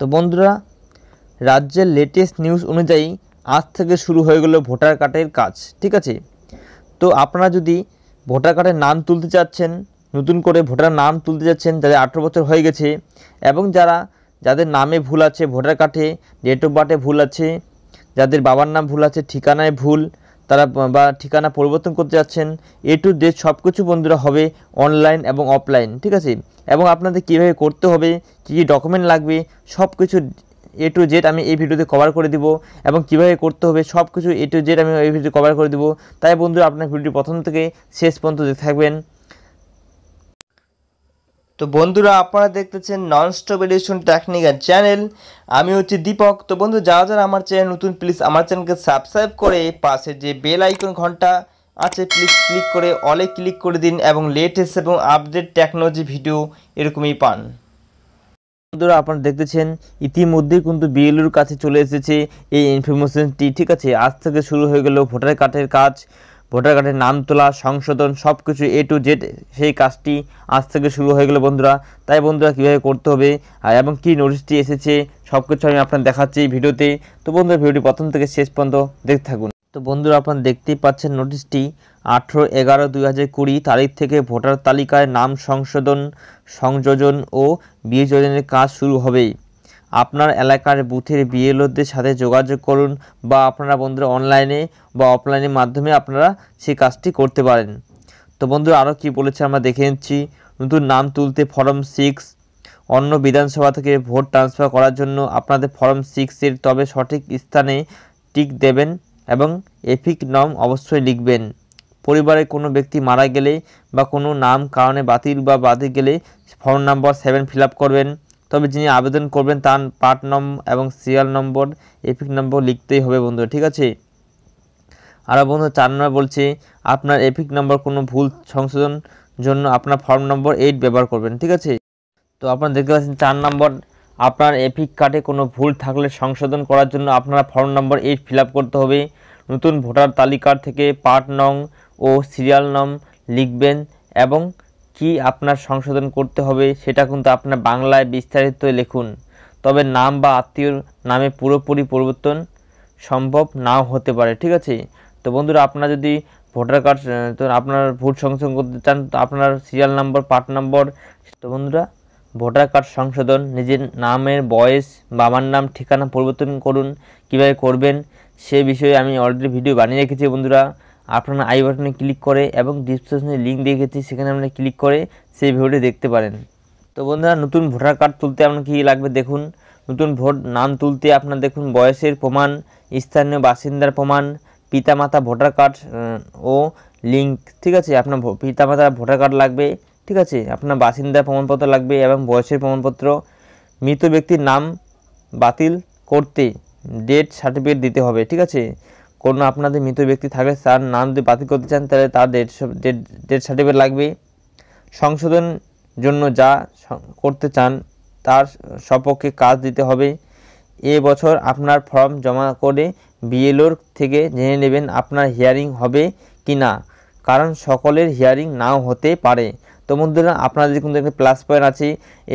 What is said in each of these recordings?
তো বন্ধুরা রাজ্যের লেটেস্ট নিউজ অনুযায়ী আজ থেকে শুরু হয়ে গেল ভোটার কার্ডের কাজ ঠিক আছে তো আপনারা যদি ভোটার কার্ডের নাম তুলতে চাচ্ছেন নতুন করে ভোটার নাম তুলতে যাচ্ছেন যাদের আঠেরো বছর হয়ে গেছে এবং যারা যাদের নামে ভুল আছে ভোটার কার্ডে ডেট অফ বার্থে ভুল আছে যাদের বাবার নাম ভুল আছে ঠিকানায় ভুল তারা বা ঠিকানা পরিবর্তন করতে যাচ্ছেন এ টু ডে সব কিছু বন্ধুরা হবে অনলাইন এবং অফলাইন ঠিক আছে এবং আপনাদের কীভাবে করতে হবে কী কী ডকুমেন্ট লাগবে সব কিছু এ টু জেড আমি এই ভিডিওতে কভার করে দিব এবং কীভাবে করতে হবে সব কিছু এ টু জেড আমি এই ভিডিওতে কভার করে দিব তাই বন্ধুরা আপনার ভিডিও প্রথম থেকে শেষ পর্যন্ত দেখে থাকবেন তো বন্ধুরা আপনারা দেখতেছেন non stop edition technical channel আমি হচ্ছি দীপক তো বন্ধু যারা যারা আমার চ্যানেল নতুন প্লিজ আমার চ্যানেলকে সাবস্ক্রাইব করে পাশে যে বেল আইকন ঘন্টা আছে প্লিজ ক্লিক করে অলে ক্লিক করে দিন এবং লেটেস্ট এবং আপডেট টেকনোলজি ভিডিও এরকমই পান বন্ধুরা আপনারা দেখতেছেন ইতিমধ্যেই কিন্তু বিএলওর কাছে চলে এসেছে এই ইনফরমেশনটি ঠিক আছে আজ থেকে শুরু হয়ে গেল ভোটার কার্ডের কাজ ভোটার কার্ডের নাম তোলা সংশোধন সব কিছু এ টু জেড সেই কাজটি আজ থেকে শুরু হয়ে গেল বন্ধুরা তাই বন্ধুরা কীভাবে করতে হবে এবং কি নোটিশটি এসেছে সব কিছু আমি আপনার দেখাচ্ছি ভিডিওতে তো বন্ধুরা ভিডিওটি প্রথম থেকে শেষ পর্যন্ত দেখতে থাকুন তো বন্ধুরা আপনার দেখতেই পাচ্ছেন নোটিশটি আঠেরো এগারো দুই হাজার কুড়ি তারিখ থেকে ভোটার তালিকায় নাম সংশোধন সংযোজন ও বিয়োজনের কাজ শুরু হবে আপনার এলাকার বুথের বিএলওদের সাথে যোগাযোগ করুন বা আপনারা বন্ধুরা অনলাইনে বা অফলাইনের মাধ্যমে আপনারা সেই কাজটি করতে পারেন তো বন্ধুরা আরও কি বলেছে আমরা দেখে নিচ্ছি নতুন নাম তুলতে ফর্ম সিক্স অন্য বিধানসভা থেকে ভোট ট্রান্সফার করার জন্য আপনাদের ফর্ম সিক্সের তবে সঠিক স্থানে টিক দেবেন এবং এফিক নম অবশ্যই লিখবেন পরিবারে কোনো ব্যক্তি মারা গেলে বা কোনো নাম কারণে বাতিল বা বাদে গেলে ফর্ম নাম্বার সেভেন ফিল করবেন তবে যিনি আবেদন করবেন তার পার্ট নম এবং সিরিয়াল নম্বর এপিক নম্বর লিখতেই হবে বন্ধু ঠিক আছে আরও বন্ধু চার নম্বর বলছি আপনার এপিক নম্বর কোনো ভুল সংশোধন জন্য আপনার ফর্ম নম্বর এইট ব্যবহার করবেন ঠিক আছে তো আপনারা দেখতে পাচ্ছেন চার নম্বর আপনার এপিক কার্ডে কোনো ভুল থাকলে সংশোধন করার জন্য আপনারা ফর্ম নম্বর এইট ফিল করতে হবে নতুন ভোটার তালিকার থেকে পার্ট নং ও সিরিয়াল নম লিখবেন এবং কি আপনার সংশোধন করতে হবে সেটা কিন্তু আপনার বাংলায় বিস্তারিত লিখুন তবে নাম বা আত্মীয়র নামে পুরোপুরি পরিবর্তন সম্ভব নাও হতে পারে ঠিক আছে তো বন্ধুরা আপনার যদি ভোটার কার্ড তো আপনার ভোট সংশোধন করতে চান তো আপনার সিরিয়াল নাম্বার পার্ট নম্বর তো বন্ধুরা ভোটার কার্ড সংশোধন নিজের নামের বয়স বাবার নাম ঠিকানা পরিবর্তন করুন কিভাবে করবেন সে বিষয়ে আমি অলরেডি ভিডিও বানিয়ে রেখেছি বন্ধুরা আপনারা আই বাটনে ক্লিক করে এবং ডিসক্রিপশনে লিঙ্ক দেখেছি সেখানে আপনারা ক্লিক করে সেই ভিডিওটি দেখতে পারেন তো বন্ধুরা নতুন ভোটার কার্ড তুলতে আপনার কী লাগবে দেখুন নতুন ভোট নাম তুলতে আপনার দেখুন বয়সের প্রমাণ স্থানীয় বাসিন্দার প্রমাণ পিতামাতা ভোটার কার্ড ও লিঙ্ক ঠিক আছে আপনার পিতামাতার ভোটার কার্ড লাগবে ঠিক আছে আপনার বাসিন্দার প্রমাণপত্র লাগবে এবং বয়সের প্রমাণপত্র মৃত ব্যক্তির নাম বাতিল করতে ডেট সার্টিফিকেট দিতে হবে ঠিক আছে কোনো আপনাদের মৃত ব্যক্তি থাকলে তার নাম যদি বাতিল করতে চান তাহলে তার ডেট ডেট সার্টিফিকেট লাগবে সংশোধন জন্য যা করতে চান তার সপক্ষে কাজ দিতে হবে এ বছর আপনার ফর্ম জমা করে বিএলওর থেকে জেনে নেবেন আপনার হিয়ারিং হবে কি না কারণ সকলের হিয়ারিং নাও হতে পারে তো বন্ধুরা আপনাদের কিন্তু একটা প্লাস পয়েন্ট আছে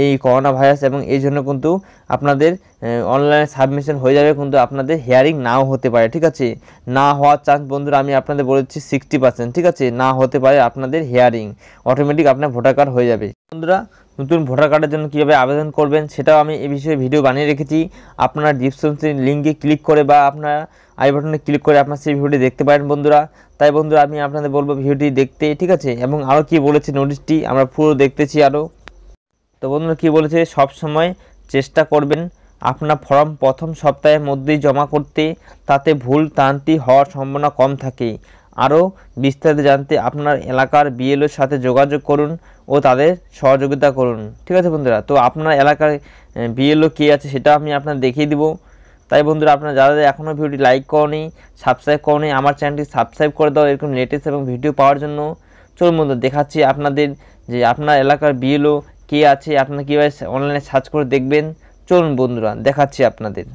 এই করোনা ভাইরাস এবং এই জন্য কিন্তু আপনাদের অনলাইনে সাবমিশন হয়ে যাবে কিন্তু আপনাদের হেয়ারিং নাও হতে পারে ঠিক আছে না হওয়ার চান্স বন্ধুরা আমি আপনাদের বলেছি সিক্সটি পার্সেন্ট ঠিক আছে না হতে পারে আপনাদের হেয়ারিং অটোমেটিক আপনার ভোটার কার্ড হয়ে যাবে বন্ধুরা নতুন ভোটার কার্ডের জন্য কীভাবে আবেদন করবেন সেটাও আমি এ বিষয়ে ভিডিও বানিয়ে রেখেছি আপনার ডিসক্রিপশন লিঙ্কে ক্লিক করে বা আপনার আই বাটনে ক্লিক করে আপনার সেই ভিডিওটি দেখতে পারেন বন্ধুরা তাই বন্ধুরা আমি আপনাদের বলবো ভিডিওটি দেখতে ঠিক আছে এবং আরও কী বলেছে নোটিশটি আমরা পুরো দেখতেছি আরও তো বন্ধুরা কী বলেছে সব সময় চেষ্টা করবেন আপনার ফর্ম প্রথম সপ্তাহের মধ্যেই জমা করতে তাতে ভুল তান্তি হওয়ার সম্ভাবনা কম থাকে আরও বিস্তারিত জানতে আপনার এলাকার বিএলওর সাথে যোগাযোগ করুন ও তাদের সহযোগিতা করুন ঠিক আছে বন্ধুরা তো আপনার এলাকার বিএলও কে আছে সেটা আমি আপনার দেখিয়ে দিব তাই বন্ধুরা আপনার যারা এখনও ভিডিওটি লাইক করনি সাবস্ক্রাইব করনি আমার চ্যানেলটি সাবস্ক্রাইব করে দাও এরকম লেটেস্ট এবং ভিডিও পাওয়ার জন্য চলুন বন্ধু দেখাচ্ছি আপনাদের যে আপনার এলাকার বিএলও কে আছে আপনারা কীভাবে অনলাইনে সার্চ করে দেখবেন চলুন বন্ধুরা দেখাচ্ছি আপনাদের